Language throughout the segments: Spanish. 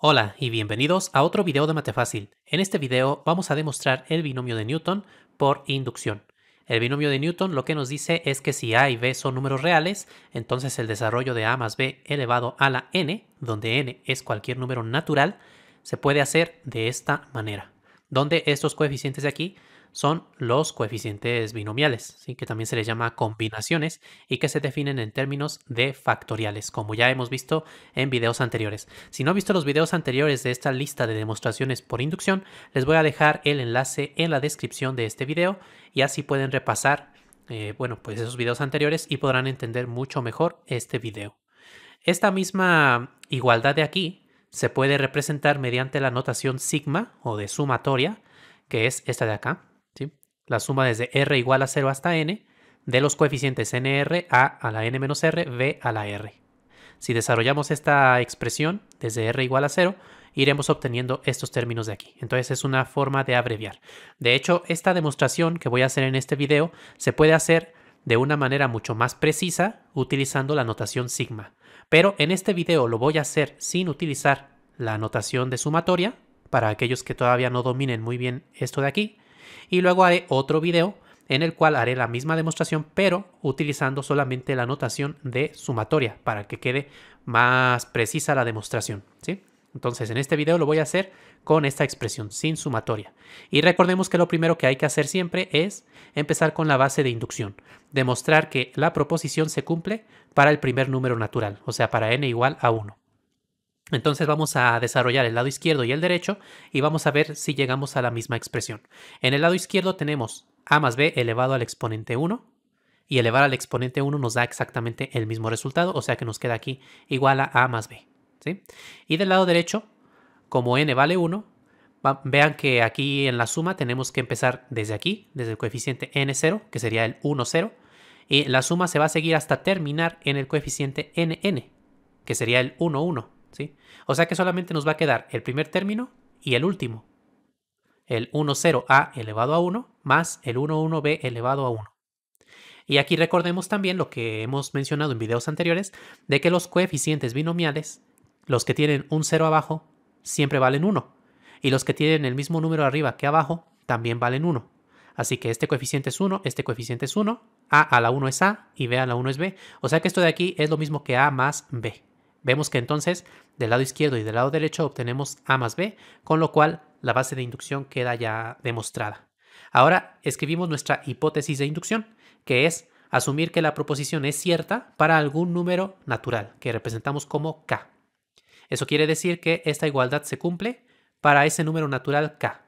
Hola y bienvenidos a otro video de Mate Fácil. En este video vamos a demostrar el binomio de Newton por inducción. El binomio de Newton lo que nos dice es que si A y B son números reales, entonces el desarrollo de A más B elevado a la n, donde n es cualquier número natural, se puede hacer de esta manera, donde estos coeficientes de aquí son los coeficientes binomiales, que también se les llama combinaciones y que se definen en términos de factoriales, como ya hemos visto en videos anteriores. Si no han visto los videos anteriores de esta lista de demostraciones por inducción, les voy a dejar el enlace en la descripción de este video y así pueden repasar eh, bueno, pues esos videos anteriores y podrán entender mucho mejor este video. Esta misma igualdad de aquí se puede representar mediante la notación sigma o de sumatoria, que es esta de acá la suma desde r igual a 0 hasta n de los coeficientes nr a a la n menos r, b a la r. Si desarrollamos esta expresión desde r igual a 0, iremos obteniendo estos términos de aquí. Entonces es una forma de abreviar. De hecho, esta demostración que voy a hacer en este video se puede hacer de una manera mucho más precisa utilizando la notación sigma. Pero en este video lo voy a hacer sin utilizar la notación de sumatoria, para aquellos que todavía no dominen muy bien esto de aquí, y luego haré otro video en el cual haré la misma demostración pero utilizando solamente la notación de sumatoria para que quede más precisa la demostración, ¿sí? Entonces en este video lo voy a hacer con esta expresión sin sumatoria. Y recordemos que lo primero que hay que hacer siempre es empezar con la base de inducción, demostrar que la proposición se cumple para el primer número natural, o sea, para n igual a 1. Entonces vamos a desarrollar el lado izquierdo y el derecho y vamos a ver si llegamos a la misma expresión. En el lado izquierdo tenemos a más b elevado al exponente 1 y elevar al exponente 1 nos da exactamente el mismo resultado, o sea que nos queda aquí igual a a más b. Y del lado derecho, como n vale 1, vean que aquí en la suma tenemos que empezar desde aquí, desde el coeficiente n0, que sería el 1, 0, y la suma se va a seguir hasta terminar en el coeficiente nn, que sería el 1, 1. O sea que solamente nos va a quedar el primer término y el último. El 10a elevado a 1 más el 11b elevado a 1. Y aquí recordemos también lo que hemos mencionado en videos anteriores, de que los coeficientes binomiales, los que tienen un 0 abajo, siempre valen 1. Y los que tienen el mismo número arriba que abajo, también valen 1. Así que este coeficiente es 1, este coeficiente es 1, a a la 1 es a y b a la 1 es b. O sea que esto de aquí es lo mismo que a más b. Vemos que entonces del lado izquierdo y del lado derecho obtenemos A más B, con lo cual la base de inducción queda ya demostrada. Ahora escribimos nuestra hipótesis de inducción, que es asumir que la proposición es cierta para algún número natural, que representamos como k. Eso quiere decir que esta igualdad se cumple para ese número natural k.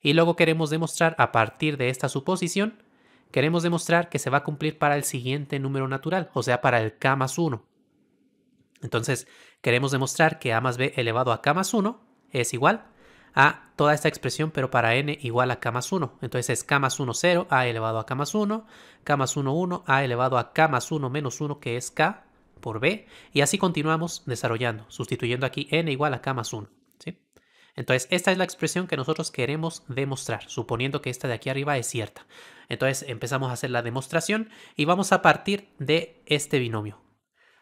Y luego queremos demostrar a partir de esta suposición, queremos demostrar que se va a cumplir para el siguiente número natural, o sea, para el k más 1. Entonces, queremos demostrar que a más b elevado a k más 1 es igual a toda esta expresión, pero para n igual a k más 1. Entonces es k más 1, 0, a elevado a k más 1, k más 1, 1, a elevado a k más 1 menos 1, que es k por b. Y así continuamos desarrollando, sustituyendo aquí n igual a k más 1. Entonces esta es la expresión que nosotros queremos demostrar, suponiendo que esta de aquí arriba es cierta. Entonces empezamos a hacer la demostración y vamos a partir de este binomio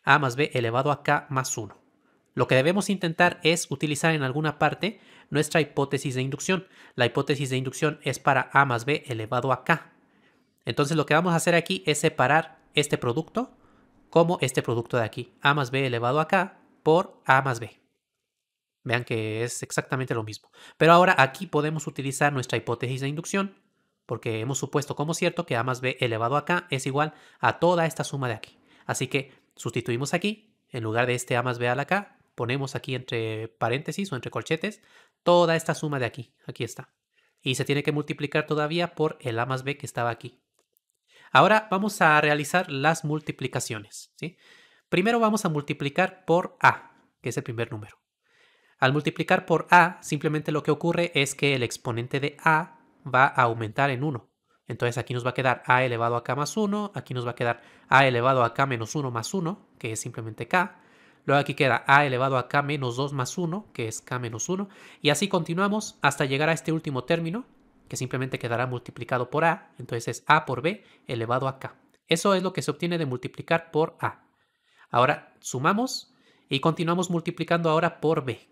a más b elevado a k más 1. Lo que debemos intentar es utilizar en alguna parte nuestra hipótesis de inducción. La hipótesis de inducción es para a más b elevado a k. Entonces lo que vamos a hacer aquí es separar este producto como este producto de aquí, a más b elevado a k por a más b. Vean que es exactamente lo mismo. Pero ahora aquí podemos utilizar nuestra hipótesis de inducción porque hemos supuesto como cierto que a más b elevado a k es igual a toda esta suma de aquí. Así que Sustituimos aquí, en lugar de este A más B al acá, ponemos aquí entre paréntesis o entre colchetes toda esta suma de aquí. Aquí está. Y se tiene que multiplicar todavía por el A más B que estaba aquí. Ahora vamos a realizar las multiplicaciones. Primero vamos a multiplicar por A, que es el primer número. Al multiplicar por A, simplemente lo que ocurre es que el exponente de A va a aumentar en 1. Entonces aquí nos va a quedar a elevado a k más 1, aquí nos va a quedar a elevado a k menos 1 más 1, que es simplemente k. Luego aquí queda a elevado a k menos 2 más 1, que es k menos 1. Y así continuamos hasta llegar a este último término, que simplemente quedará multiplicado por a. Entonces es a por b elevado a k. Eso es lo que se obtiene de multiplicar por a. Ahora sumamos y continuamos multiplicando ahora por b.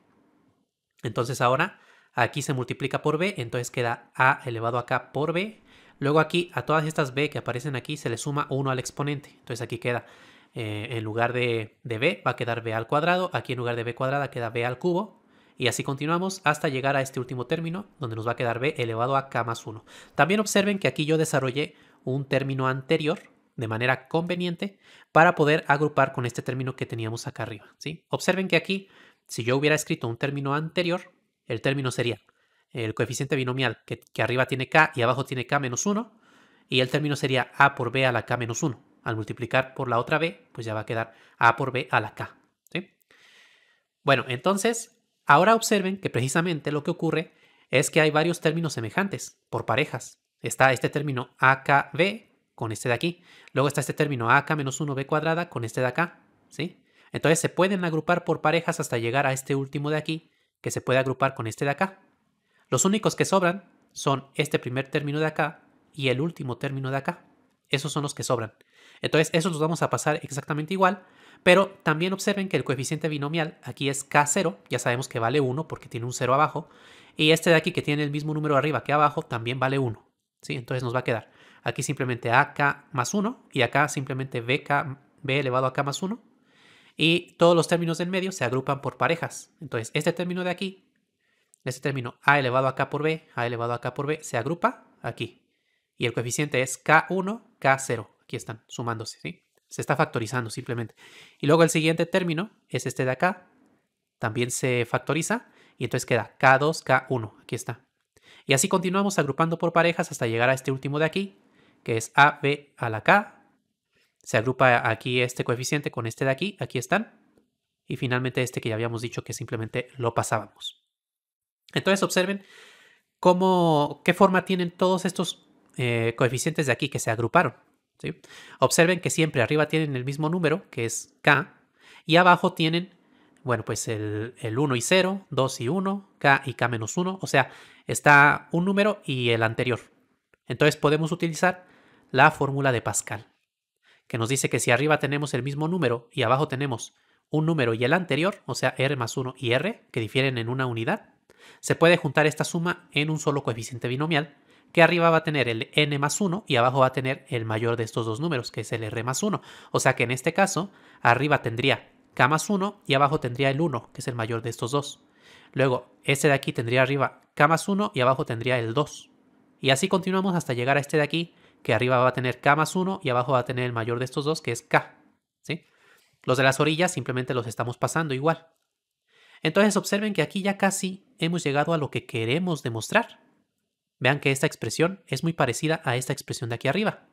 Entonces ahora aquí se multiplica por b, entonces queda a elevado a k por b Luego aquí a todas estas b que aparecen aquí se le suma 1 al exponente. Entonces aquí queda, eh, en lugar de, b va a quedar b al cuadrado, aquí en lugar de b cuadrada queda b al cubo. Y así continuamos hasta llegar a este último término, donde nos va a quedar b elevado a k más 1. También observen que aquí yo desarrollé un término anterior de manera conveniente para poder agrupar con este término que teníamos acá arriba. Observen que aquí, si yo hubiera escrito un término anterior, el término sería el coeficiente binomial que, arriba tiene k y abajo tiene k menos 1, y el término sería a por b a la k menos 1. Al multiplicar por la otra b, pues ya va a quedar a por b a la k. Bueno, entonces, ahora observen que precisamente lo que ocurre es que hay varios términos semejantes por parejas. Está este término akb con este de aquí. Luego está este término ak menos 1b cuadrada con este de acá. ¿sí? Entonces se pueden agrupar por parejas hasta llegar a este último de aquí, que se puede agrupar con este de acá. Los únicos que sobran son este primer término de acá y el último término de acá. Esos son los que sobran. Entonces, esos los vamos a pasar exactamente igual, pero también observen que el coeficiente binomial aquí es K0, ya sabemos que vale 1 porque tiene un 0 abajo, y este de aquí que tiene el mismo número arriba que abajo también vale 1. ¿sí? Entonces nos va a quedar aquí simplemente AK más 1 y acá simplemente BK, B elevado a K más 1. Y todos los términos del medio se agrupan por parejas. Entonces, este término de aquí este término a elevado a k por b, a elevado a k por b, se agrupa aquí. Y el coeficiente es k1, k0. Aquí están sumándose, ¿sí? Se está factorizando simplemente. Y luego el siguiente término es este de acá. También se factoriza y entonces queda k2, k1. Aquí está. Y así continuamos agrupando por parejas hasta llegar a este último de aquí, que es a, b a la k. Se agrupa aquí este coeficiente con este de aquí. Aquí están. Y finalmente este que ya habíamos dicho que simplemente lo pasábamos. Entonces observen cómo, qué forma tienen todos estos eh, coeficientes de aquí que se agruparon. Observen que siempre arriba tienen el mismo número, que es k, y abajo tienen, bueno, pues el, el 1 y 0, 2 y 1, k y k menos 1, o sea, está un número y el anterior. Entonces podemos utilizar la fórmula de Pascal, que nos dice que si arriba tenemos el mismo número y abajo tenemos un número y el anterior, o sea, r más 1 y r, que difieren en una unidad, se puede juntar esta suma en un solo coeficiente binomial, que arriba va a tener el n más 1 y abajo va a tener el mayor de estos dos números, que es el r más 1. O sea que en este caso, arriba tendría k más 1 y abajo tendría el 1, que es el mayor de estos dos. Luego, este de aquí tendría arriba k más 1 y abajo tendría el 2. Y así continuamos hasta llegar a este de aquí, que arriba va a tener k más 1 y abajo va a tener el mayor de estos dos, que es k. ¿sí? Los de las orillas simplemente los estamos pasando igual. Entonces observen que aquí ya casi hemos llegado a lo que queremos demostrar. Vean que esta expresión es muy parecida a esta expresión de aquí arriba.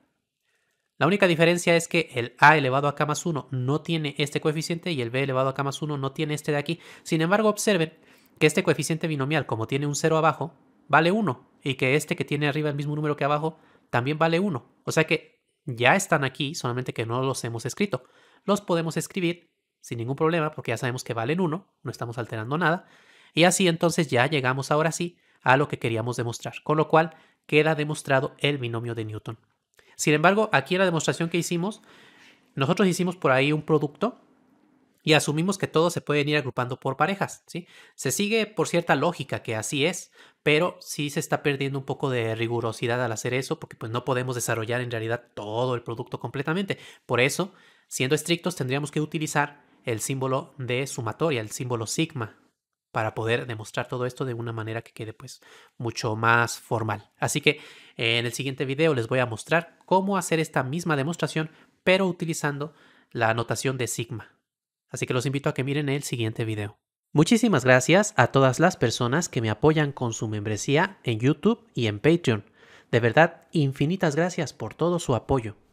La única diferencia es que el a elevado a k más 1 no tiene este coeficiente y el b elevado a k más 1 no tiene este de aquí. Sin embargo, observen que este coeficiente binomial, como tiene un 0 abajo, vale 1 y que este que tiene arriba el mismo número que abajo también vale 1. O sea que ya están aquí, solamente que no los hemos escrito. Los podemos escribir sin ningún problema porque ya sabemos que valen 1, no estamos alterando nada. Y así entonces ya llegamos ahora sí a lo que queríamos demostrar, con lo cual queda demostrado el binomio de Newton. Sin embargo, aquí en la demostración que hicimos, nosotros hicimos por ahí un producto y asumimos que todos se pueden ir agrupando por parejas, ¿sí? Se sigue por cierta lógica que así es, pero sí se está perdiendo un poco de rigurosidad al hacer eso porque pues no podemos desarrollar en realidad todo el producto completamente. Por eso, siendo estrictos, tendríamos que utilizar el símbolo de sumatoria, el símbolo sigma, para poder demostrar todo esto de una manera que quede pues mucho más formal. Así que eh, en el siguiente video les voy a mostrar cómo hacer esta misma demostración pero utilizando la anotación de sigma. Así que los invito a que miren el siguiente video. Muchísimas gracias a todas las personas que me apoyan con su membresía en YouTube y en Patreon. De verdad, infinitas gracias por todo su apoyo.